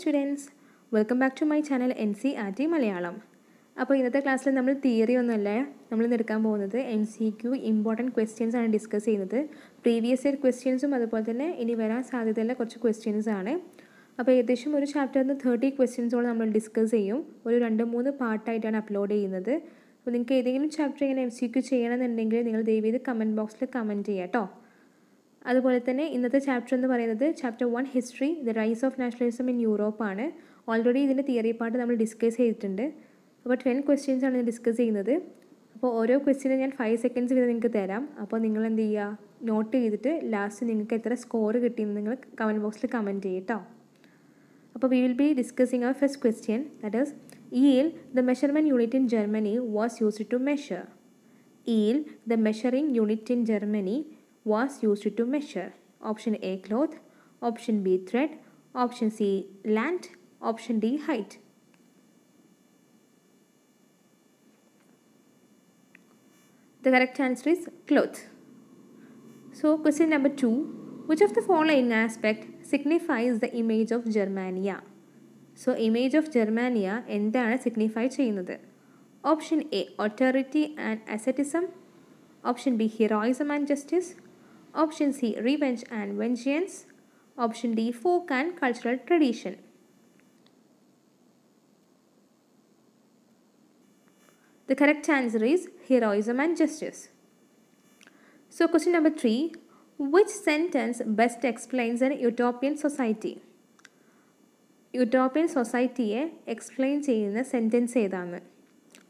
Students welcome back to my channel N C R T Malayalam അപ്പോൾ ഇന്നത്തെ ക്ലാസ്സിൽ നമ്മൾ തിയറി ഒന്നുമല്ല നമ്മൾ നിൽക്കാൻ പോകുന്നത് N C Q important questions ആണ് ഡിസ്കസ് ചെയ്യുന്നത് പ്രീവിയസ് ഇയർ ക്വസ്റ്റ്യൻസും അതുപോലെ തന്നെ ഇനി വരാൻ സാധ്യതയുള്ള കുറച്ച് ക്വസ്റ്റ്യൻസ് ആണ് അപ്പോൾ ഏകദേശം ഒരു ചാപ്റ്ററിൽ നിന്ന് തേർട്ടി ക്വസ്റ്റ്യൻസോളം നമ്മൾ ഡിസ്കസ് ചെയ്യും ഒരു രണ്ട് മൂന്ന് പാർട്ടായിട്ടാണ് അപ്ലോഡ് ചെയ്യുന്നത് അപ്പോൾ നിങ്ങൾക്ക് ഏതെങ്കിലും ചാപ്റ്റർ ഇങ്ങനെ എം സി ക്യു ചെയ്യണമെന്നുണ്ടെങ്കിൽ നിങ്ങൾ ദയവ് ചെയ്ത് കമൻറ്റ് ബോക്സിൽ കമൻറ്റ് ചെയ്യാം കേട്ടോ അതുപോലെ തന്നെ ഇന്നത്തെ ചാപ്റ്റർ എന്ന് പറയുന്നത് chapter one history the rise of nationalism in Europe ആണ് ഓൾറെഡി ഇതിൻ്റെ തിയറി പാർട്ട് നമ്മൾ ഡിസ്കസ് ചെയ്തിട്ടുണ്ട് അപ്പോൾ ടെൻ ക്വസ്റ്റ്യൻസ് ആണ് ഡിസ്കസ് ചെയ്യുന്നത് അപ്പോൾ ഓരോ ക്വസ്റ്റ്യനും ഞാൻ ഫൈവ് സെക്കൻഡ്സ് വീതം നിങ്ങൾക്ക് തരാം അപ്പോൾ നിങ്ങൾ എന്ത് ചെയ്യുക നോട്ട് ചെയ്തിട്ട് ലാസ്റ്റ് നിങ്ങൾക്ക് എത്ര സ്കോർ കിട്ടിയെന്ന് നിങ്ങൾ കമൻറ്റ് ബോക്സിൽ കമൻറ്റ് ചെയ്യട്ടോ അപ്പോൾ we will be discussing our first question that is ell the measurement unit in Germany was used to measure ell the measuring unit in Germany was used to measure? Option A cloth, option B thread, option C land, option D height. The correct answer is cloth. So question number 2. Which of the following aspect signifies the image of Germania? So image of Germania signifies signify another? Option A authority and asceticism, option B heroism and justice. Option C. Revenge and vengeance. Option D. Folk and cultural tradition. The correct answer is heroism and justice. So question number 3. Which sentence best explains an utopian society? Utopian society. explains in a sentence.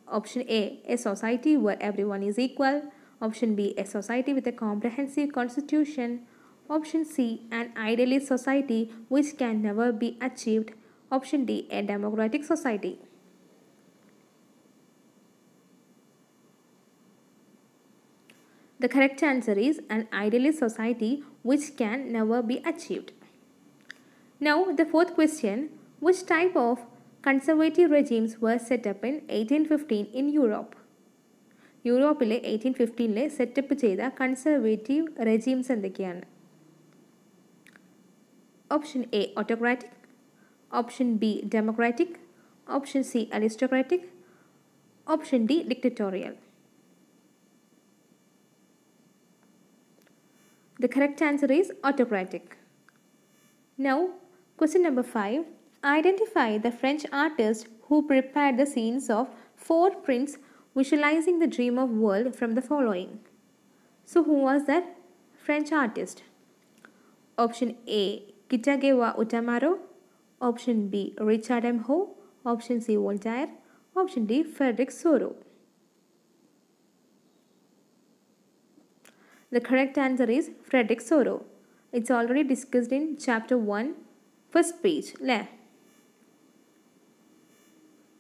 option A, a society where everyone is equal. Option B. A society with a comprehensive constitution. Option C. An idealist society which can never be achieved. Option D. A democratic society. The correct answer is an idealist society which can never be achieved. Now, the fourth question Which type of conservative regimes were set up in 1815 in Europe? യൂറോപ്പിലെ eighteen ഫിഫ്റ്റീനിലെ setup ചെയ്ത conservative regimes എന്തൊക്കെയാണ് option A autocratic option B democratic option C aristocratic option D dictatorial The correct answer is autocratic. Now, question number 5. Identify the French artist who prepared the scenes of four prints visualizing the dream of world from the following. So who was that French artist? Option A Kitagewa Utamaro, option B Richard M. Ho, option C Voltaire, option D Frederick Soro. The correct answer is Frederick Soro. It's already discussed in chapter 1, first page.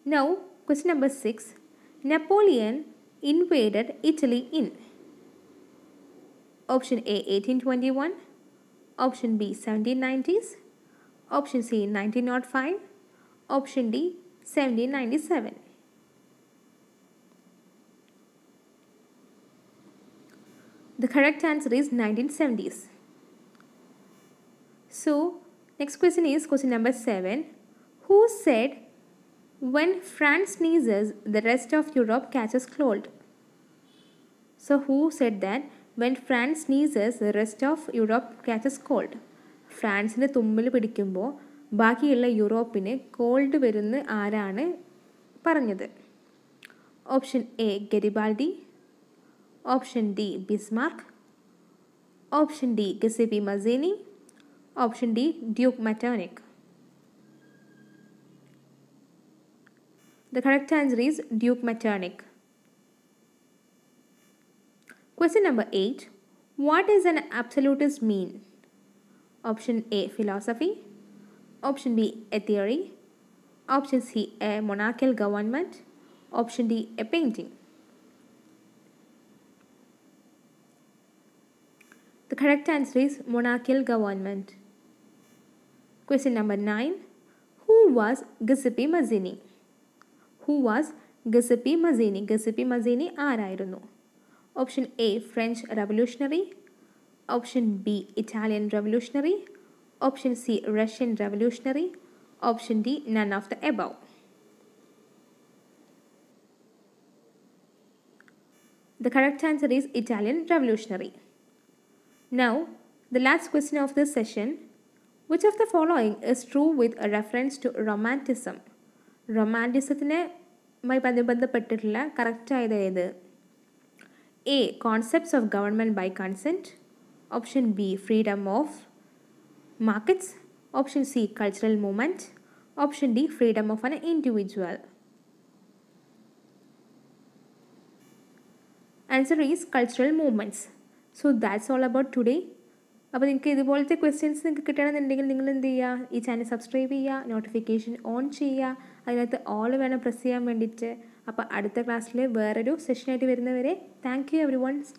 Now, question number 6 Napoleon invaded Italy in? Option A 1821, option B 1790s, option C 1905, option D 1797. The correct answer is 1970s. So, next question is question number 7. Who said When France sneezes, the rest of Europe catches cold. So, who said that? When France sneezes, the rest of Europe catches cold. ഫ്രാൻസിന് തുമ്പിൽ പിടിക്കുമ്പോൾ ബാക്കിയുള്ള യൂറോപ്പിന് cold വരുന്ന ആരാണ് പറഞ്ഞത് option A Garibaldi. Option D Bismarck option D Giuseppe Mazzini option D duke Metternich The correct answer is Duke Maternik. Question number 8. What does an absolutist mean? Option A. Philosophy. Option B. A theory. Option C. A monarchical government. Option D. A painting. The correct answer is monarchical government. Question number 9. Who was Giuseppe Mazzini? who was Giuseppe Mazzini. Giuseppe Mazzini ആരായിരുന്നു option A French revolutionary option B Italian revolutionary option C Russian revolutionary option D none of the above The correct answer is Italian revolutionary. Now, the last question of this session. Which of the following is true with a reference to romanticism? റൊമാൻറ്റിസത്തിനെ മായി ബന്ധപ്പെട്ടിട്ടുള്ള കറക്റ്റായത് ഏത് A concepts of government by consent option B freedom of markets option C cultural movement option D freedom of an individual answer is cultural movements so that's all about today അപ്പോൾ നിങ്ങൾക്ക് ഇതുപോലത്തെ questions നിങ്ങൾക്ക് കിട്ടണമെന്നുണ്ടെങ്കിൽ നിങ്ങൾ എന്ത് ചെയ്യുക ഈ channel subscribe ചെയ്യുക നോട്ടിഫിക്കേഷൻ ഓൺ ചെയ്യുക അതിനകത്ത് ഓൾ വേണം പ്രസ് ചെയ്യാൻ വേണ്ടിയിട്ട് അപ്പോൾ അടുത്ത ക്ലാസ്സിൽ വേറൊരു സെഷനായിട്ട് വരുന്നവരെ thank you everyone stay